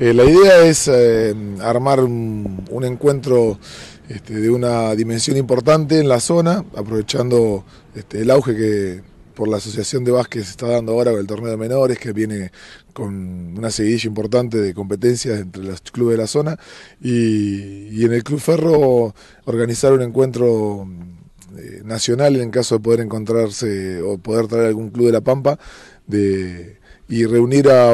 Eh, la idea es eh, armar un, encuentro este, de una dimensión importante en la zona, aprovechando este, el auge que por la asociación de básquet se está dando ahora con el torneo de menores, que viene con una seguidilla importante de competencias entre los clubes de la zona, y, en el Club Ferro organizar un encuentro eh, nacional en caso de poder encontrarse o poder traer algún club de la Pampa y reunir a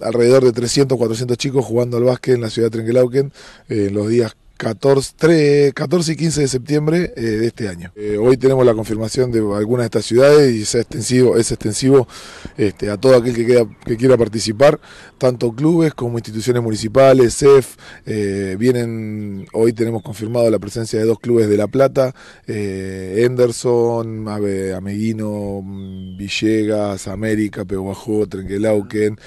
alrededor de 300, 400 chicos jugando al básquet en la ciudad de Trenquelauquen en eh, los días 14, 3, 14 y 15 de septiembre eh, de este año. Eh, hoy tenemos la confirmación de algunas de estas ciudades y es extensivo, es extensivo este, a todo aquel que, que quiera participar, tanto clubes como instituciones municipales, CEF, eh, vienen, hoy tenemos confirmado la presencia de dos clubes de La Plata, Henderson, Ameguino, Villegas, América, Pehuajó, Trenquelauquen,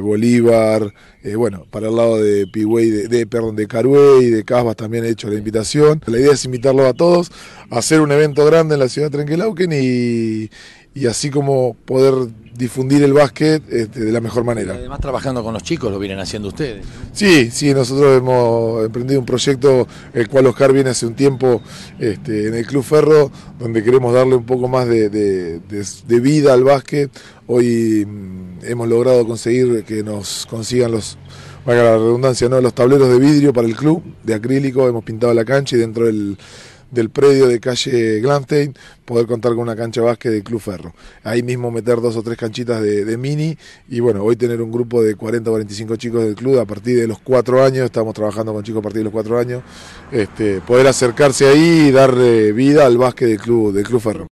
Bolívar, bueno, para el lado de Pigüey, de, perdón, de y de también he hecho la invitación. La idea es invitarlos a todos a hacer un evento grande en la ciudad de Trenquelauquen y, y así como poder difundir el básquet este, de la mejor manera. Además trabajando con los chicos lo vienen haciendo ustedes. Sí, sí, nosotros hemos emprendido un proyecto, el cual Oscar viene hace un tiempo este, en el Club Ferro, donde queremos darle un poco más de, vida al básquet. Hoy mm, hemos logrado conseguir que nos consigan los, la redundancia, ¿no? los tableros de vidrio para el club, de acrílico, hemos pintado la cancha y dentro del del predio de calle Glanstein, poder contar con una cancha básquet del Club Ferro. Ahí mismo meter dos o tres canchitas de, mini y bueno, hoy tener un grupo de 40 o 45 chicos del club a partir de los cuatro años, estamos trabajando con chicos a partir de los cuatro años, este, poder acercarse ahí y dar vida al básquet del Club, del club Ferro.